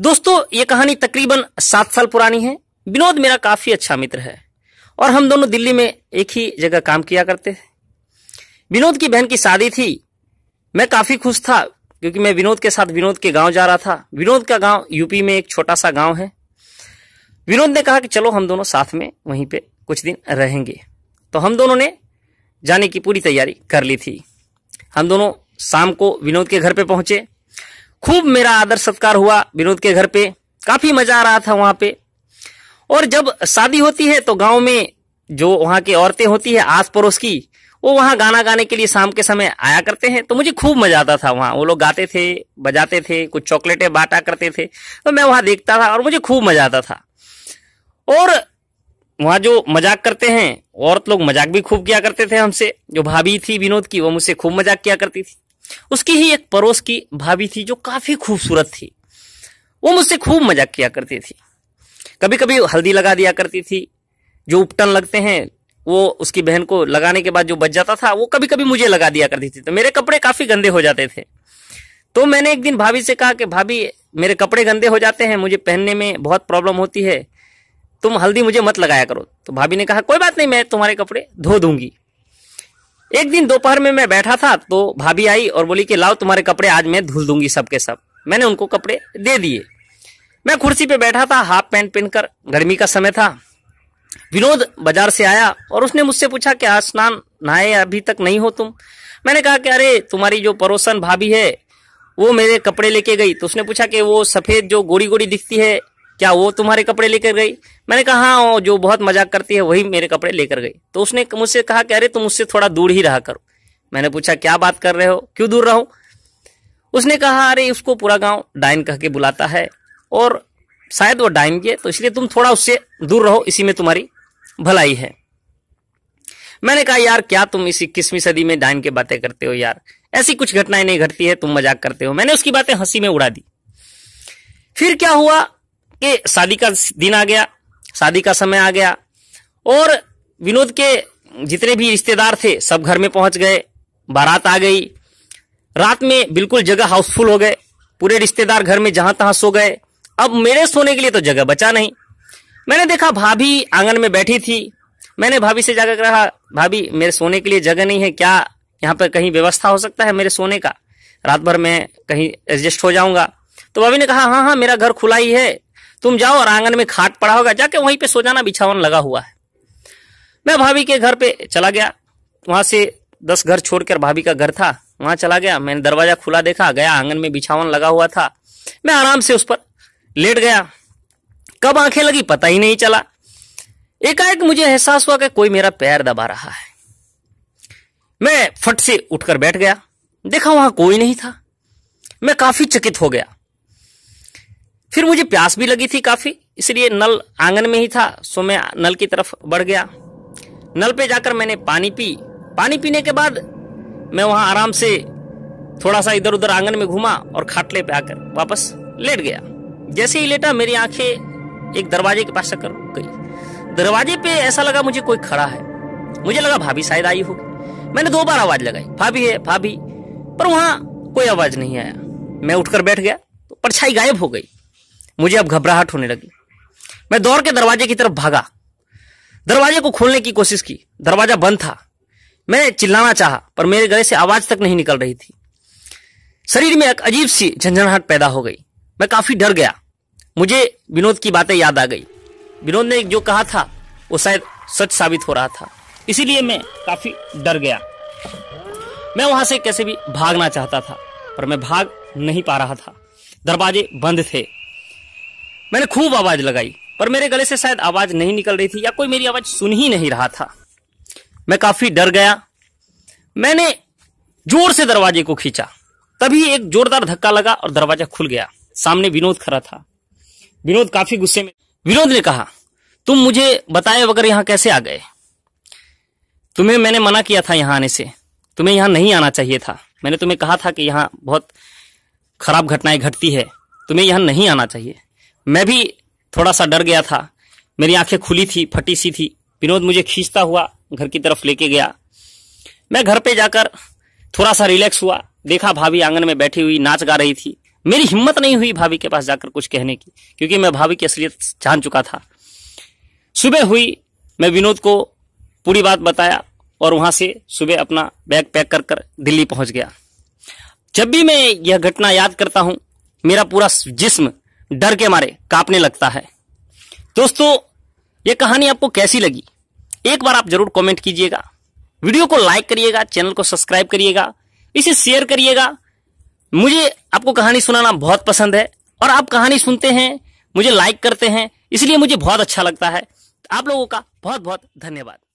दोस्तों ये कहानी तकरीबन सात साल पुरानी है विनोद मेरा काफी अच्छा मित्र है और हम दोनों दिल्ली में एक ही जगह काम किया करते थे विनोद की बहन की शादी थी मैं काफी खुश था क्योंकि मैं विनोद के साथ विनोद के गांव जा रहा था विनोद का गांव यूपी में एक छोटा सा गांव है विनोद ने कहा कि चलो हम दोनों साथ में वहीं पे कुछ दिन रहेंगे तो हम दोनों ने जाने की पूरी तैयारी कर ली थी हम दोनों शाम को विनोद के घर पे पहुंचे खूब मेरा आदर सत्कार हुआ विनोद के घर पे काफी मजा आ रहा था वहां पे और जब शादी होती है तो गांव में जो वहां की औरतें होती है आस पड़ोस की वो वहां गाना गाने के लिए शाम के समय आया करते हैं तो मुझे खूब मजा आता था वहां वो लोग गाते थे बजाते थे कुछ चॉकलेटें बांटा करते थे तो मैं वहां देखता था और मुझे खूब मजा आता था और वहां जो मजाक करते हैं औरत लोग मजाक भी खूब किया करते थे हमसे जो भाभी थी विनोद की वो मुझसे खूब मजाक किया करती थी उसकी ही एक पड़ोस की भाभी थी जो काफी खूबसूरत थी वो मुझसे खूब मजाक किया करती थी कभी कभी हल्दी लगा दिया करती थी जो उपटन लगते हैं वो उसकी बहन को लगाने के बाद जो बच जाता था वो कभी कभी मुझे लगा दिया करती थी तो मेरे कपड़े काफी गंदे हो जाते थे तो मैंने एक दिन भाभी से कहा कि भाभी मेरे कपड़े गंदे हो जाते हैं मुझे पहनने में बहुत प्रॉब्लम होती है तुम हल्दी मुझे मत लगाया करो तो भाभी ने कहा कोई बात नहीं मैं तुम्हारे कपड़े धो दूंगी एक दिन दोपहर में मैं बैठा था तो भाभी आई और बोली कि लाओ तुम्हारे कपड़े आज मैं धुल दूंगी सबके सब मैंने उनको कपड़े दे दिए मैं कुर्सी पे बैठा था हाफ पैंट पहनकर गर्मी का समय था विनोद बाजार से आया और उसने मुझसे पूछा कि आज स्नान नहाए अभी तक नहीं हो तुम मैंने कहा कि अरे तुम्हारी जो पड़ोसन भाभी है वो मेरे कपड़े लेके गई तो उसने पूछा कि वो सफेद जो गोरी गोरी दिखती है क्या वो तुम्हारे कपड़े लेकर गई मैंने कहा हाँ जो बहुत मजाक करती है वही मेरे कपड़े लेकर गई तो उसने मुझसे कहा कि अरे तुम उससे थोड़ा दूर ही रहा करो मैंने पूछा क्या बात कर रहे हो क्यों दूर रहो उसने कहा अरे उसको पूरा गांव डाइन कह के बुलाता है और शायद वो डाइन के तो इसलिए तुम थोड़ा उससे दूर रहो इसी में तुम्हारी भलाई है मैंने कहा यार क्या तुम इसी इक्कीसवीं सदी में डाइन की बातें करते हो यार ऐसी कुछ घटनाएं नहीं घटती है तुम मजाक करते हो मैंने उसकी बातें हंसी में उड़ा दी फिर क्या हुआ कि शादी का दिन आ गया शादी का समय आ गया और विनोद के जितने भी रिश्तेदार थे सब घर में पहुंच गए बारात आ गई रात में बिल्कुल जगह हाउसफुल हो गए पूरे रिश्तेदार घर में जहां तहां सो गए अब मेरे सोने के लिए तो जगह बचा नहीं मैंने देखा भाभी आंगन में बैठी थी मैंने भाभी से जाकर कहा भाभी मेरे सोने के लिए जगह नहीं है क्या यहाँ पर कहीं व्यवस्था हो सकता है मेरे सोने का रात भर मैं कहीं एडजस्ट हो जाऊंगा तो भाभी ने कहा हाँ हाँ मेरा घर खुला ही है तुम जाओ और आंगन में खाट पड़ा होगा जाके वहीं पे जाना बिछावन लगा हुआ है मैं भाभी के घर पे चला गया वहां से दस घर छोड़कर भाभी का घर था वहां चला गया मैंने दरवाजा खुला देखा गया आंगन में बिछावन लगा हुआ था मैं आराम से उस पर लेट गया कब आंखें लगी पता ही नहीं चला एकाएक मुझे एहसास हुआ कि कोई मेरा पैर दबा रहा है मैं फट से उठकर बैठ गया देखा वहां कोई नहीं था मैं काफी चकित हो गया फिर मुझे प्यास भी लगी थी काफी इसलिए नल आंगन में ही था सो मैं नल की तरफ बढ़ गया नल पे जाकर मैंने पानी पी पानी पीने के बाद मैं वहां आराम से थोड़ा सा इधर उधर आंगन में घुमा और खाटले पे आकर वापस लेट गया जैसे ही लेटा मेरी आंखें एक दरवाजे के पास चक्कर गई दरवाजे पे ऐसा लगा मुझे कोई खड़ा है मुझे लगा भाभी शायद आई होगी मैंने दो बार आवाज लगाई भाभी है भाभी पर वहां कोई आवाज नहीं आया मैं उठकर बैठ गया तो परछाई गायब हो गई मुझे अब घबराहट होने लगी मैं दौड़ के दरवाजे की तरफ भागा दरवाजे को खोलने की कोशिश की दरवाजा बंद था मैं चिल्लाना चाहा पर मेरे गले से आवाज तक नहीं निकल रही थी शरीर में एक अजीब सी झंझनाहट पैदा हो गई मैं काफी डर गया मुझे विनोद की बातें याद आ गई विनोद ने जो कहा था वो शायद सच साबित हो रहा था इसीलिए मैं काफी डर गया मैं वहां से कैसे भी भागना चाहता था पर मैं भाग नहीं पा रहा था दरवाजे बंद थे मैंने खूब आवाज लगाई पर मेरे गले से शायद आवाज नहीं निकल रही थी या कोई मेरी आवाज सुन ही नहीं रहा था मैं काफी डर गया मैंने जोर से दरवाजे को खींचा तभी एक जोरदार धक्का लगा और दरवाजा खुल गया सामने विनोद खड़ा था विनोद काफी गुस्से में विनोद ने कहा तुम मुझे बताए बगैर यहां कैसे आ गए तुम्हें मैंने मना किया था यहां आने से तुम्हें यहां नहीं आना चाहिए था मैंने तुम्हें कहा था कि यहां बहुत खराब घटनाएं घटती है तुम्हें यहां नहीं आना चाहिए मैं भी थोड़ा सा डर गया था मेरी आंखें खुली थी फटी सी थी विनोद मुझे खींचता हुआ घर की तरफ लेके गया मैं घर पे जाकर थोड़ा सा रिलैक्स हुआ देखा भाभी आंगन में बैठी हुई नाच गा रही थी मेरी हिम्मत नहीं हुई भाभी के पास जाकर कुछ कहने की क्योंकि मैं भाभी की असलियत जान चुका था सुबह हुई मैं विनोद को पूरी बात बताया और वहां से सुबह अपना बैग पैक कर कर दिल्ली पहुंच गया जब भी मैं यह घटना याद करता हूं मेरा पूरा जिस्म डर के मारे कांपने लगता है दोस्तों ये कहानी आपको कैसी लगी एक बार आप जरूर कमेंट कीजिएगा वीडियो को लाइक करिएगा चैनल को सब्सक्राइब करिएगा इसे शेयर करिएगा मुझे आपको कहानी सुनाना बहुत पसंद है और आप कहानी सुनते हैं मुझे लाइक करते हैं इसलिए मुझे बहुत अच्छा लगता है आप लोगों का बहुत बहुत धन्यवाद